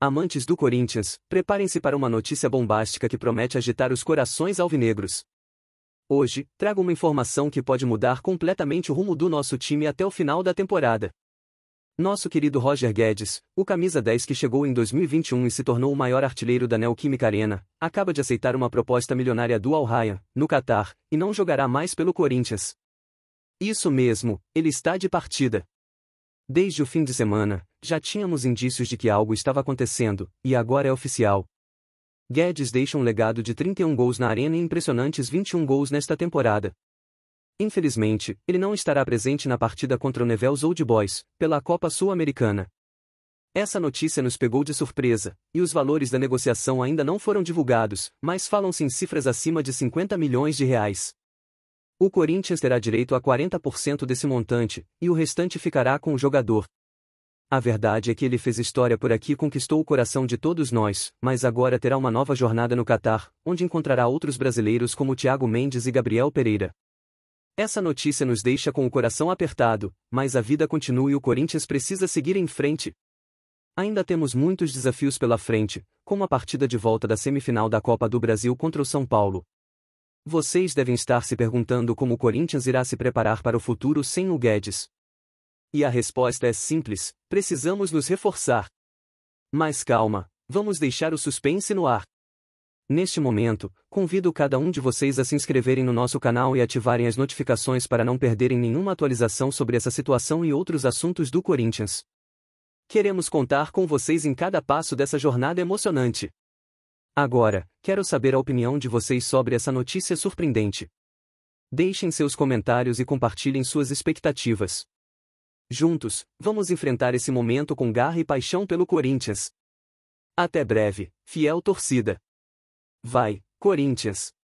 Amantes do Corinthians, preparem-se para uma notícia bombástica que promete agitar os corações alvinegros. Hoje, trago uma informação que pode mudar completamente o rumo do nosso time até o final da temporada. Nosso querido Roger Guedes, o camisa 10 que chegou em 2021 e se tornou o maior artilheiro da Neoquímica Arena, acaba de aceitar uma proposta milionária do Al no Catar, e não jogará mais pelo Corinthians. Isso mesmo, ele está de partida. Desde o fim de semana, já tínhamos indícios de que algo estava acontecendo, e agora é oficial. Guedes deixa um legado de 31 gols na arena e impressionantes 21 gols nesta temporada. Infelizmente, ele não estará presente na partida contra o Nevels Old Boys, pela Copa Sul-Americana. Essa notícia nos pegou de surpresa, e os valores da negociação ainda não foram divulgados, mas falam-se em cifras acima de 50 milhões de reais. O Corinthians terá direito a 40% desse montante, e o restante ficará com o jogador. A verdade é que ele fez história por aqui e conquistou o coração de todos nós, mas agora terá uma nova jornada no Catar, onde encontrará outros brasileiros como Thiago Mendes e Gabriel Pereira. Essa notícia nos deixa com o coração apertado, mas a vida continua e o Corinthians precisa seguir em frente. Ainda temos muitos desafios pela frente, como a partida de volta da semifinal da Copa do Brasil contra o São Paulo, vocês devem estar se perguntando como o Corinthians irá se preparar para o futuro sem o Guedes. E a resposta é simples: precisamos nos reforçar. Mas calma, vamos deixar o suspense no ar. Neste momento, convido cada um de vocês a se inscreverem no nosso canal e ativarem as notificações para não perderem nenhuma atualização sobre essa situação e outros assuntos do Corinthians. Queremos contar com vocês em cada passo dessa jornada emocionante. Agora, quero saber a opinião de vocês sobre essa notícia surpreendente. Deixem seus comentários e compartilhem suas expectativas. Juntos, vamos enfrentar esse momento com garra e paixão pelo Corinthians. Até breve, fiel torcida. Vai, Corinthians!